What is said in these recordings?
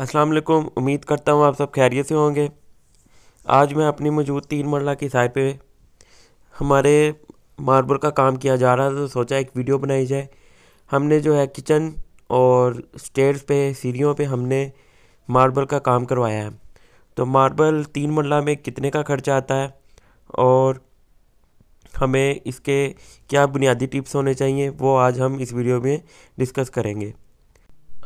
अस्सलाम वालेकुम उम्मीद करता हूँ आप सब खैरियत से होंगे आज मैं अपनी मौजूद तीन मरला की साइड पे हमारे मार्बल का काम किया जा रहा था तो सोचा एक वीडियो बनाई जाए हमने जो है किचन और स्टेयर्स पे सीढ़ियों पे हमने मार्बल का काम करवाया है तो मार्बल तीन मरला में कितने का खर्चा आता है और हमें इसके क्या बुनियादी टिप्स होने चाहिए वो आज हम इस वीडियो में डिस्कस करेंगे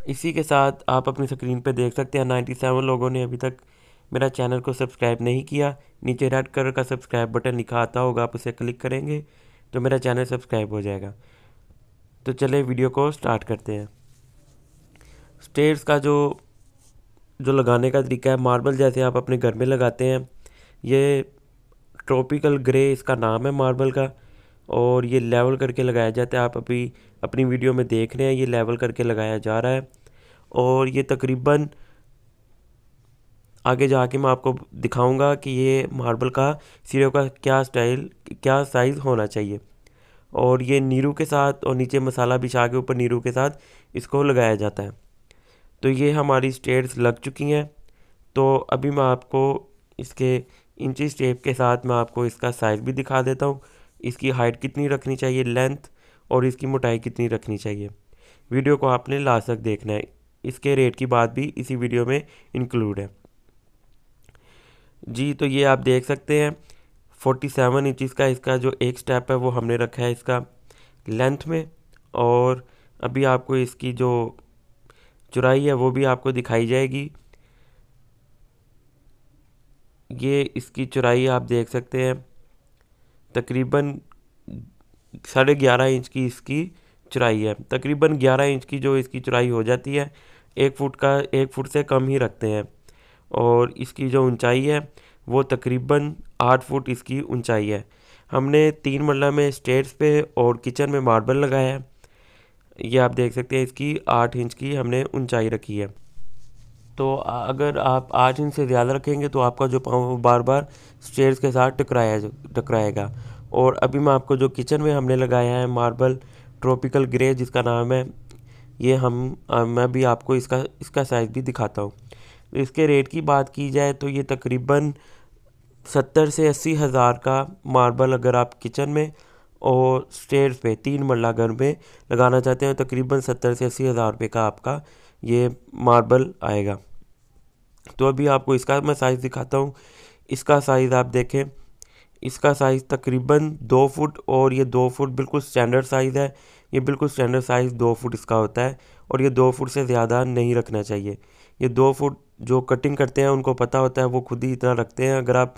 इसी के साथ आप अपनी स्क्रीन पर देख सकते हैं नाइन्टी सेवन लोगों ने अभी तक मेरा चैनल को सब्सक्राइब नहीं किया नीचे रेड कलर का सब्सक्राइब बटन लिखा आता होगा आप उसे क्लिक करेंगे तो मेरा चैनल सब्सक्राइब हो जाएगा तो चले वीडियो को स्टार्ट करते हैं स्टेयर्स का जो जो लगाने का तरीका है मार्बल जैसे आप अपने घर में लगाते हैं ये ट्रॉपिकल ग्रे इसका नाम है मार्बल का और ये लेवल करके लगाया जाता है आप अभी अपनी वीडियो में देख रहे हैं ये लेवल करके लगाया जा रहा है और ये तकरीबन आगे जाके मैं आपको दिखाऊंगा कि ये मार्बल का सीढ़ियों का क्या स्टाइल क्या साइज़ होना चाहिए और ये नीरू के साथ और नीचे मसाला बिछा के ऊपर नीरू के साथ इसको लगाया जाता है तो ये हमारी स्टेट्स लग चुकी हैं तो अभी मैं आपको इसके इंची स्टेप के साथ मैं आपको इसका साइज़ भी दिखा देता हूँ इसकी हाइट कितनी रखनी चाहिए लेंथ और इसकी मोटाई कितनी रखनी चाहिए वीडियो को आपने लास्ट तक देखना है इसके रेट की बात भी इसी वीडियो में इंक्लूड है जी तो ये आप देख सकते हैं 47 सेवन इंचज़ का इसका जो एक स्टेप है वो हमने रखा है इसका लेंथ में और अभी आपको इसकी जो चुराई है वो भी आपको दिखाई जाएगी ये इसकी चुराई आप देख सकते हैं तकरीबन साढ़े ग्यारह इंच की इसकी चुराई है तकरीबन ग्यारह इंच की जो इसकी चुराई हो जाती है एक फुट का एक फुट से कम ही रखते हैं और इसकी जो ऊंचाई है वो तकरीबन आठ फुट इसकी ऊंचाई है हमने तीन मरला में स्टेट्स पे और किचन में मार्बल लगाया है ये आप देख सकते हैं इसकी आठ इंच की हमने ऊंचाई रखी है तो अगर आप आठ इंच से ज़्यादा रखेंगे तो आपका जो पाँव बार बार स्टेट्स के साथ टकराया टकराएगा और अभी मैं आपको जो किचन में हमने लगाया है मार्बल ट्रॉपिकल ग्रे जिसका नाम है ये हम आ, मैं भी आपको इसका इसका साइज़ भी दिखाता हूँ इसके रेट की बात की जाए तो ये तकरीबन सत्तर से अस्सी हज़ार का मार्बल अगर आप किचन में और स्टेयर पे तीन मरला घर में लगाना चाहते हैं तो तकरीबन सत्तर से अस्सी हज़ार रुपये का आपका ये मार्बल आएगा तो अभी आपको इसका मैं साइज़ दिखाता हूँ इसका साइज़ आप देखें इसका साइज़ तकरीबन दो फुट और ये दो फुट बिल्कुल स्टैंडर्ड साइज़ है ये बिल्कुल स्टैंडर्ड साइज़ दो फुट इसका होता है और ये दो फुट से ज़्यादा नहीं रखना चाहिए ये दो फुट जो कटिंग करते हैं उनको पता होता है वो खुद ही इतना रखते हैं अगर आप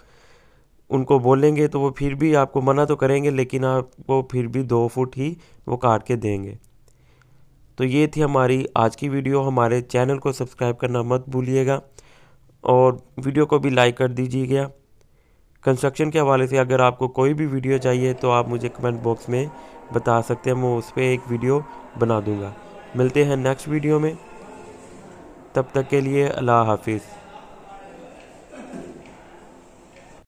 उनको बोलेंगे तो वो फिर भी आपको मना तो करेंगे लेकिन आपको फिर भी दो फुट ही वो काट के देंगे तो ये थी हमारी आज की वीडियो हमारे चैनल को सब्सक्राइब करना मत भूलिएगा और वीडियो को भी लाइक कर दीजिएगा कंस्ट्रक्शन के हवाले से अगर आपको कोई भी वीडियो चाहिए तो आप मुझे कमेंट बॉक्स में बता सकते हैं मैं उस पर एक वीडियो बना दूँगा मिलते हैं नेक्स्ट वीडियो में तब तक के लिए अल्लाह हाफिज़